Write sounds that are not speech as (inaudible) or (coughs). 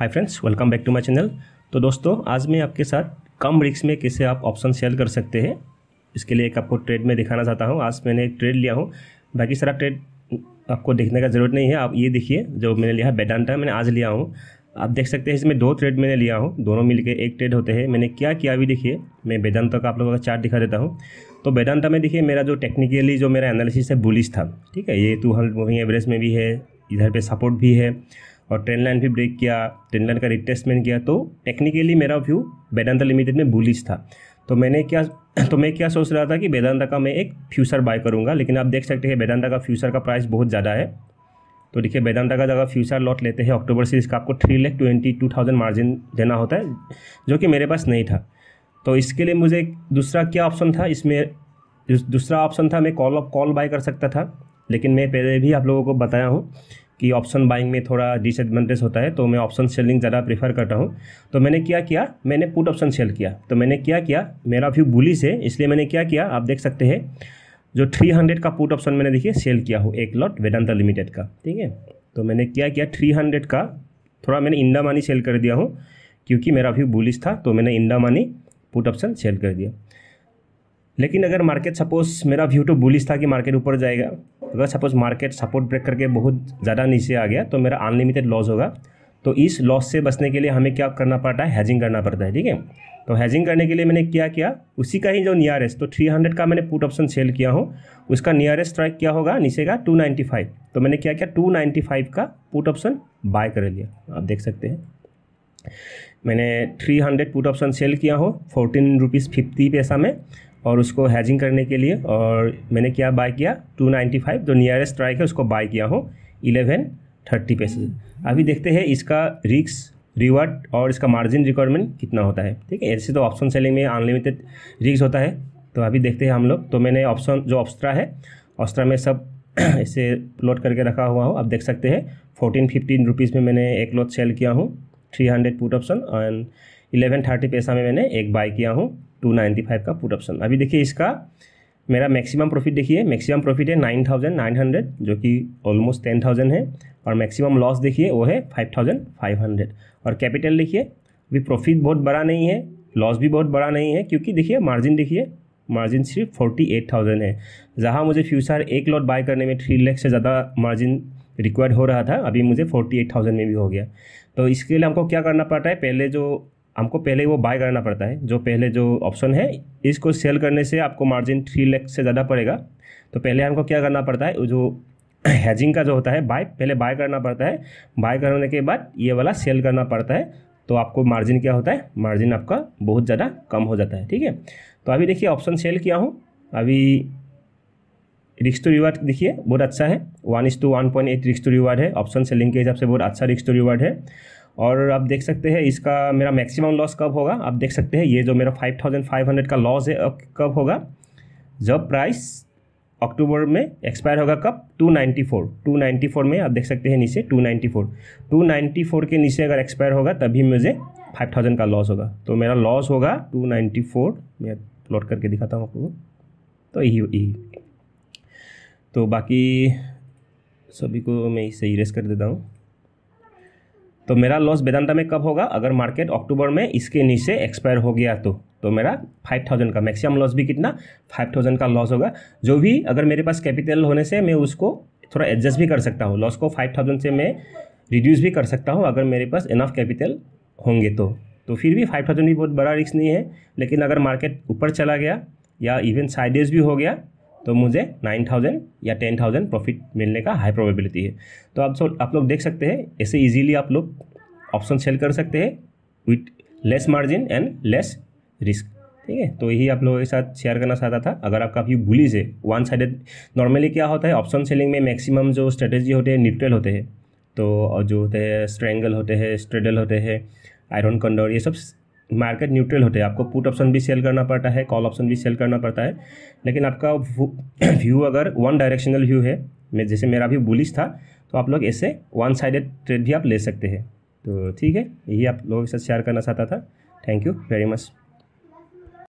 hi friends welcome back to my channel तो दोस्तों आज मैं आपके साथ कम रिक्स में कैसे आप ऑप्शन सेल कर सकते हैं इसके लिए एक आपको ट्रेड में दिखाना चाहता हूँ आज मैंने एक ट्रेड लिया हूँ बाकी सारा ट्रेड आपको देखने का ज़रूरत नहीं है आप ये देखिए जो मैंने लिया है बेडांटा मैंने आज लिया हूँ आप देख सकते हैं इसमें दो ट्रेड मैंने लिया हूँ दोनों मिल एक ट्रेड होते हैं मैंने क्या किया अभी देखिए मैं वेदांता का आप लोगों का चार्ट दिखा देता हूँ तो वेदांता में देखिए मेरा जो टेक्निकली जो मेरा एनालिसिस है बुलिश था ठीक है ये टू हंड्रेड मूविंग एवरेज में भी है इधर पे सपोर्ट भी है और ट्रेन लाइन भी ब्रेक किया ट्रेन लाइन का रिप्लेसमेंट किया तो टेक्निकली मेरा व्यू वेदांता लिमिटेड में बुलिश था तो मैंने क्या (clears throat) तो मैं क्या सोच रहा था कि वेदांता का मैं एक फ्यूचर बाय करूँगा लेकिन आप देख सकते हैं वेदांता का फ्यूचर का प्राइस बहुत ज़्यादा है तो देखिए वेदांता का जगह फ्यूचर लॉट लेते हैं अक्टूबर सीरीज का आपको three lakh twenty two thousand margin देना होता है जो कि मेरे पास नहीं था तो इसके लिए मुझे दूसरा क्या ऑप्शन था इसमें दूसरा ऑप्शन था मैं कॉल ऑफ कॉल बाय कर सकता था लेकिन मैं पहले भी आप लोगों को बताया हूँ कि ऑप्शन बाइंग में थोड़ा डिसएडवान्टेज होता है तो मैं ऑप्शन सेलिंग ज़्यादा प्रीफर करता हूँ तो मैंने क्या किया मैंने पुट ऑप्शन सेल किया तो मैंने क्या किया मेरा व्यू बुलिस है इसलिए मैंने क्या किया आप देख सकते हैं जो 300 का पुट ऑप्शन मैंने देखिए सेल किया हो एक लॉट वेदांता लिमिटेड का ठीक है तो मैंने क्या किया 300 का थोड़ा मैंने इंडा मानी सेल कर दिया हूँ क्योंकि मेरा व्यू बुलिस था तो मैंने इंडा मानी पुट ऑप्शन सेल कर दिया लेकिन अगर मार्केट सपोज मेरा व्यू तो बुलिस था कि मार्केट ऊपर जाएगा अगर सपोज मार्केट सपोर्ट ब्रेक करके बहुत ज़्यादा नीचे आ गया तो मेरा अनलिमिटेड लॉस होगा तो इस लॉस से बचने के लिए हमें क्या करना पड़ता है हैजिंग करना पड़ता है ठीक है तो हैजिंग करने के लिए मैंने क्या किया उसी का ही जो नियरेस्ट तो 300 का मैंने पुट ऑप्शन सेल किया हूँ उसका नियरेस्ट स्ट्राइक क्या होगा नीचे का 295 तो मैंने क्या किया 295 का पुट ऑप्शन बाय कर लिया आप देख सकते हैं मैंने 300 हंड्रेड पुट ऑप्शन सेल किया हो फोर्टीन रुपीज़ फिफ्टी पैसा में और उसको हैजिंग करने के लिए और मैंने क्या बाय किया 295 जो नियरेस्ट ट्राइक है उसको बाय किया हो थर्टी पैसे अभी देखते हैं इसका रिक्स रिवार्ड और इसका मार्जिन रिक्वायरमेंट कितना होता है ठीक है ऐसे तो ऑप्शन सेलिंग में अनलिमिटेड रिक्स होता है तो अभी देखते हैं हम लोग तो मैंने ऑप्शन जो ऑप्स्ट्रा है ऑस्ट्रा में सब (clears throat) इसे लोड करके रखा हुआ हो आप देख सकते हैं फोर्टीन फिफ्टीन रुपीज़ में मैंने एक लोड सेल किया हूँ three hundred put option and eleven thirty पैसा में मैंने एक बाय किया हूँ टू नाइन्टी फाइव का पुट ऑप्शन अभी देखिए इसका मेरा मैक्सिमम प्रॉफिट देखिए मैक्सिमम प्रॉफिट है नाइन थाउजेंड नाइन हंड्रेड जो कि ऑलमोस्ट टेन थाउजेंड है और मैक्सिमम लॉस देखिए वो है फाइव थाउजेंड फाइव हंड्रेड और कैपिटल देखिए अभी प्रॉफिट बहुत बड़ा नहीं है लॉस भी बहुत बड़ा नहीं है क्योंकि देखिए मार्जिन देखिए मार्जिन सिर्फ फोर्टी एट थाउजेंड है जहाँ मुझे फ्यूचर एक लॉट बाय करने में थ्री लैख से ज़्यादा मार्जिन रिक्वायर्ड हो रहा था अभी मुझे फोर्टी एट थाउजेंड में भी हो गया तो इसके लिए हमको क्या करना पड़ता है पहले जो हमको पहले वो बाय करना पड़ता है जो पहले जो ऑप्शन है इसको सेल करने से आपको मार्जिन थ्री लैख से ज़्यादा पड़ेगा तो पहले हमको क्या करना पड़ता है जो हैजिंग (clears throat) का जो होता है बाय पहले बाय करना पड़ता है बाय करने के बाद ये वाला सेल करना पड़ता है तो आपको मार्जिन क्या होता है मार्जिन आपका बहुत ज़्यादा कम हो जाता है ठीक है तो अभी देखिए ऑप्शन सेल किया हूँ अभी रिक्स टू रिवार्ड देखिए बहुत अच्छा है one is to one point eight रिक्स टू रिवार्ड है ऑप्शन सेलिंग के हिसाब से बहुत अच्छा रिक्स टू रिवार्ड है और आप देख सकते हैं इसका मेरा मैक्सिमम लॉस कब होगा आप देख सकते हैं ये जो मेरा फाइव थाउजेंड फाइव हंड्रेड का लॉस है कब होगा जब प्राइस अक्टूबर में एक्सपायर होगा कब two two ninety four ninety four में आप देख सकते हैं नीचे two two ninety four ninety four के नीचे अगर एक्सपायर होगा तभी मुझे फाइव थाउजेंड का लॉस होगा तो मेरा लॉस होगा टू नाइन्टी फोर मैं प्लॉट करके दिखाता हूँ आपको तो यही यही तो बाकी सभी को मैं इसे इरेज कर देता हूँ तो मेरा लॉस वेदांता में कब होगा अगर मार्केट अक्टूबर में इसके नीचे एक्सपायर हो गया तो तो मेरा फाइव थाउजेंड का मैक्सिमम लॉस भी कितना फाइव थाउजेंड का लॉस होगा जो भी अगर मेरे पास कैपिटल होने से मैं उसको थोड़ा एडजस्ट भी कर सकता हूँ लॉस को फाइव थाउजेंड से मैं रिड्यूस भी कर सकता हूँ अगर मेरे पास इनफ कैपिटल होंगे तो तो फिर भी फाइव थाउजेंड भी बहुत बड़ा रिस्क नहीं है लेकिन अगर मार्केट ऊपर चला गया या इवन साइडेज भी हो गया तो मुझे नाइन थाउजेंड या टेन थाउजेंड प्रॉफिट मिलने का हाई प्रोबेबिलिटी है तो आप सो आप लोग देख सकते हैं ऐसे इजीली आप लोग ऑप्शन सेल कर सकते हैं with less margin and less risk ठीक है तो यही आप लोगों के साथ शेयर करना चाहता था अगर आपका व्यू बुलिज है वन साइडेड नॉर्मली क्या होता है ऑप्शन सेलिंग में मैक्सिमम जो स्ट्रेटेजी होते हैं न्यूट्रल होते हैं तो जो होते हैं स्ट्रैंगल होते हैं स्ट्रेडल होते हैं आयरन कंडोर ये सब मार्केट न्यूट्रल होते हैं आपको पुट ऑप्शन भी सेल करना पड़ता है कॉल ऑप्शन भी सेल करना पड़ता है लेकिन आपका व्यू (coughs) अगर वन डायरेक्शनल व्यू है मैं जैसे मेरा भी बुलिश था तो आप लोग ऐसे वन साइडेड ट्रेड भी आप ले सकते हैं तो ठीक है यही आप लोगों के साथ शेयर करना चाहता था थैंक यू वेरी मच